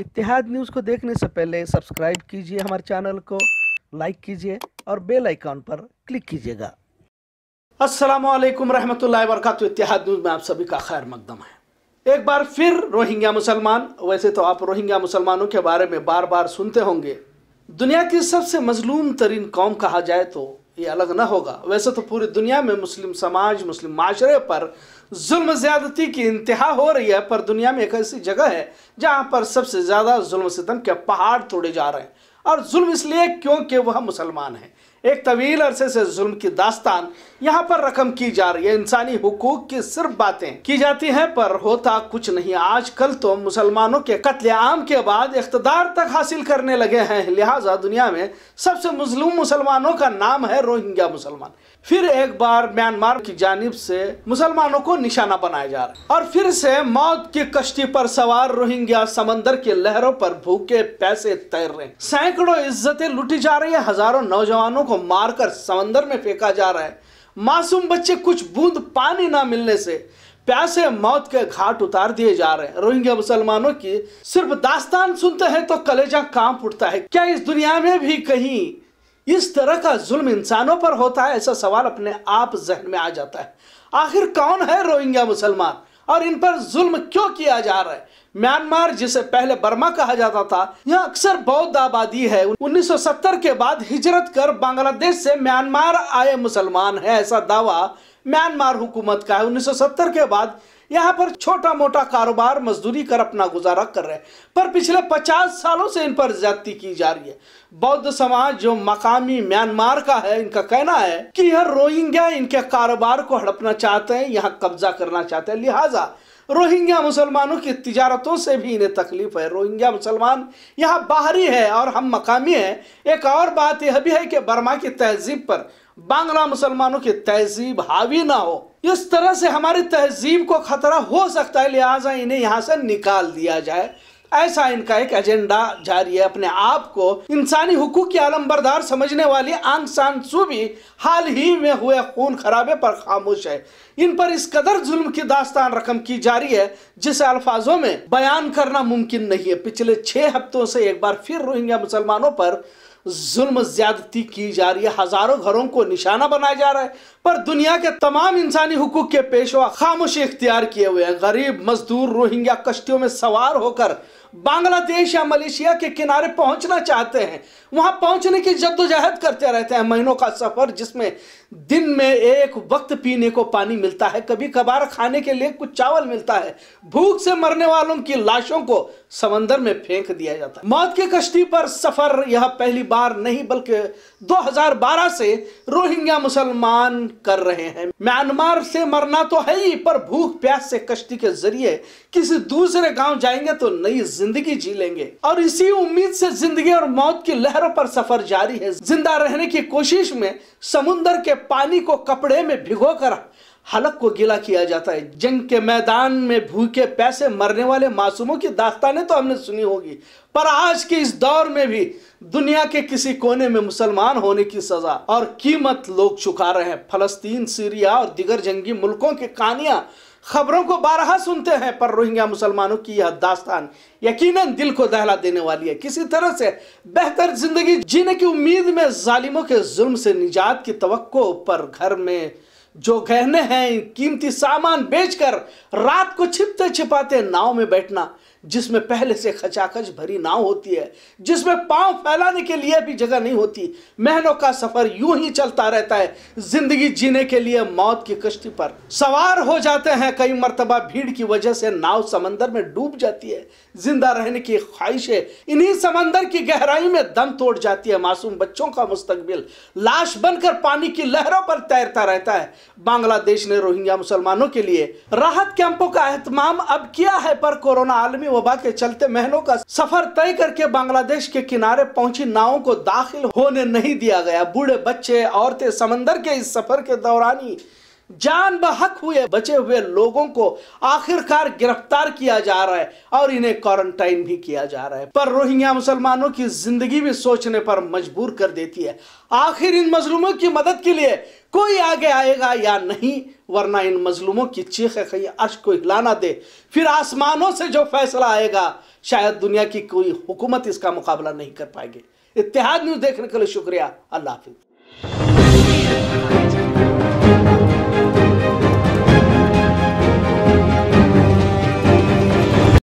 इतिहाद news को देखने से पहले सब्सक्राइब कीजिए हमारे चैनल को लाइक कीजिए और बेल आइकॉन पर क्लिक कीजिएगा अस्सलाम वालेकुम रहमतुल्लाहि वरकत इतिहाद न्यूज़ में आप सभी का खैर मकदम है एक बार फिर रोहिंग्या मुसलमान वैसे तो आप रोहिंग्या मुसलमानों के बारे में बार बार सुनते होंगे दुनिया की सबसे मजलूम तरीन कौम कहा जाए तो ये अलग ना होगा वैसे तो पूरी दुनिया में मुस्लिम समाज मुस्लिम माशरे पर जुल्म ज़्यादती की इंतहा हो रही है पर दुनिया में एक ऐसी जगह है जहाँ पर सबसे ज़्यादा जुल्म सितम के पहाड़ तोड़े जा रहे हैं और जुल्म इसलिए क्योंकि वह मुसलमान है एक तवील अरसे से जुल्म की दास्तान यहाँ पर रकम की जा रही है इंसानी हुकूक की सिर्फ बातें की जाती हैं पर होता कुछ नहीं आजकल तो मुसलमानों के कत्लेआम के बाद इकतदार तक हासिल करने लगे हैं लिहाजा दुनिया में सबसे मजलूम मुसलमानों का नाम है रोहिंग्या मुसलमान फिर एक बार म्यांमार की जानब से मुसलमानों को निशाना बनाया जा रहा है और फिर से मौत की कश्ती पर सवार रोहिंग्या समंदर की लहरों पर भूखे पैसे तैर रहे सैकड़ों इज्जतें लुटी जा रही है हजारों नौजवानों को को मारकर समंदर में फेंका जा रहा है मासूम बच्चे कुछ बूंद पानी ना मिलने से प्यासे मौत के घाट उतार दिए जा रहे हैं रोहिंग्या मुसलमानों की सिर्फ दास्तान सुनते हैं तो कलेजा कांप उठता है क्या इस दुनिया में भी कहीं इस तरह का जुल्म इंसानों पर होता है ऐसा सवाल अपने आप जहन में आ जाता है आखिर कौन है रोहिंग्या मुसलमान और इन पर जुल्म क्यों किया जा रहा है म्यांमार जिसे पहले बर्मा कहा जाता था यह अक्सर बौद्ध आबादी है 1970 के बाद हिजरत कर बांग्लादेश से म्यांमार आए मुसलमान है ऐसा दावा म्यांमार हुकूमत का है 1970 के बाद यहाँ पर छोटा मोटा कारोबार मजदूरी कर अपना गुजारा कर रहे हैं पर पिछले पचास सालों से इन पर ज्यादती की जा रही है बौद्ध समाज जो मकामी म्यांमार का है इनका कहना है कि यह रोहिंग्या इनके कारोबार को हड़पना चाहते हैं यहाँ कब्जा करना चाहते हैं लिहाजा रोहिंग्या मुसलमानों की तजारतों से भी इन्हें तकलीफ है रोहिंग्या मुसलमान यहाँ बाहरी है और हम मकामी हैं एक और बात यह भी है कि बर्मा की तहजीब पर बांग्ला मुसलमानों की तहजीब हावी ना हो इस तरह से हमारी तहजीब को खतरा हो सकता है लिहाजा इन्हें यहाँ से निकाल दिया जाए ऐसा इनका एक एजेंडा जारी है अपने आप को इंसानी हुकूक की आलमबरदार समझने वाली आंग सान सू भी हाल ही में हुए खून खराबे पर खामोश है इन पर इस कदर जुल्म की दास्तान रकम की जा रही है जिसे अल्फाजों में बयान करना मुमकिन नहीं है पिछले छः हफ्तों से एक बार फिर रोहिंग्या मुसलमानों पर जुल्म ज्यादती की जा रही है हजारों घरों को निशाना बनाया जा रहा है पर दुनिया के तमाम इंसानी हुकूक के पेशवा खामोशी इख्तियार किए हुए हैं गरीब मजदूर रोहिंग्या कश्तियों में सवार होकर बांग्लादेश या मलेशिया के किनारे पहुंचना चाहते हैं वहां पहुंचने की जद्दोजहद करते रहते हैं महीनों का सफर जिसमें दिन में एक वक्त पीने को पानी मिलता है कभी कभार खाने के लिए कुछ चावल मिलता है भूख से मरने वालों की लाशों को समंदर में फेंक दिया जाता है मौत की कश्ती पर सफर यह पहली बार नहीं बल्कि 2012 से रोहिंग्या मुसलमान कर रहे हैं म्यांमार से मरना तो है ही पर भूख प्यास से कश्ती के जरिए किसी दूसरे गांव जाएंगे तो नई जिंदगी जी लेंगे और इसी उम्मीद से जिंदगी और मौत की लहरों पर सफर जारी है जिंदा रहने की कोशिश में समुन्दर के पानी को कपड़े में भिगो कर हलक को गिला किया जाता है जंग के मैदान में भूखे पैसे मरने वाले मासूमों की दास्तानें तो हमने सुनी होगी पर आज के इस दौर में भी दुनिया के किसी कोने में मुसलमान होने की सजा और कीमत लोग चुका रहे हैं फलस्तीन सीरिया और दिगर जंगी मुल्कों की कहानियां खबरों को बारहा सुनते हैं पर रोहिंग्या मुसलमानों की यह दास्तान यकीनन दिल को दहला देने वाली है किसी तरह से बेहतर जिंदगी जीने की उम्मीद में जालिमों के जुल्म से निजात की तवक्को पर घर में जो गहने हैं कीमती सामान बेचकर रात को छिपते छिपाते नाव में बैठना जिसमें पहले से खचाखच भरी नाव होती है जिसमें पांव फैलाने के लिए भी जगह नहीं होती महनों का सफर यूं ही चलता रहता है जिंदगी जीने के लिए मौत की कश्ती पर सवार हो जाते हैं कई मरतबा भीड़ की वजह से नाव समंदर में डूब जाती है जिंदा रहने की ख्वाहिशें इन्हीं समंदर की गहराई में दम तोड़ जाती है मासूम बच्चों का मुस्तकबिल लाश बनकर पानी की लहरों पर तैरता रहता है बांग्लादेश ने रोहिंग्या मुसलमानों के लिए राहत कैंपों का एहतमाम अब किया है पर कोरोना आलमी वबा के चलते महीनों का सफर तय करके बांग्लादेश के किनारे पहुंची नावों को दाखिल होने नहीं दिया गया बूढ़े बच्चे औरतें समंदर के इस सफर के दौरान ही जान बहक हुए बचे हुए लोगों को आखिरकार गिरफ्तार किया जा रहा है और इन्हें क्वारंटाइन भी किया जा रहा है पर रोहिंग्या मुसलमानों की जिंदगी भी सोचने पर मजबूर कर देती है आखिर इन मजलूमों की मदद के लिए कोई आगे आएगा या नहीं वरना इन मजलूमों की चीख कहीं अर्श को हिलाना दे फिर आसमानों से जो फैसला आएगा शायद दुनिया की कोई हुकूमत इसका मुकाबला नहीं कर पाएगी इतिहाद न्यूज देखने के लिए शुक्रिया अल्लाह हाफिज़